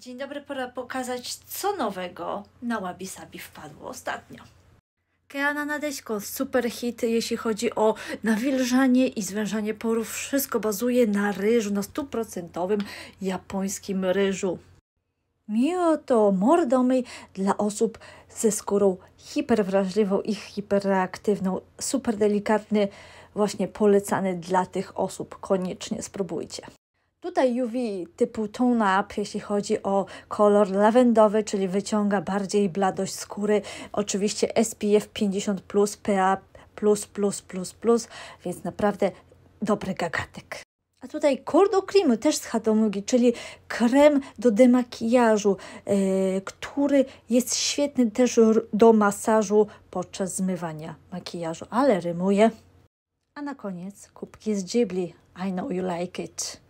Dzień dobry, pora pokazać, co nowego na Wabi Sabi wpadło ostatnio. Keana Nadeśko, super hit, jeśli chodzi o nawilżanie i zwężanie porów. Wszystko bazuje na ryżu, na stuprocentowym japońskim ryżu. Mio to mordomy dla osób ze skórą hiperwrażliwą i hiperreaktywną. Super delikatny, właśnie polecany dla tych osób. Koniecznie spróbujcie. Tutaj UV typu Tone Up, jeśli chodzi o kolor lawendowy, czyli wyciąga bardziej bladość skóry. Oczywiście SPF 50+, PA+++++, więc naprawdę dobry gagatek. A tutaj Cordo Cream też z Hatomugi, czyli krem do demakijażu, yy, który jest świetny też do masażu podczas zmywania makijażu, ale rymuje. A na koniec kubki z Ghibli. I know you like it.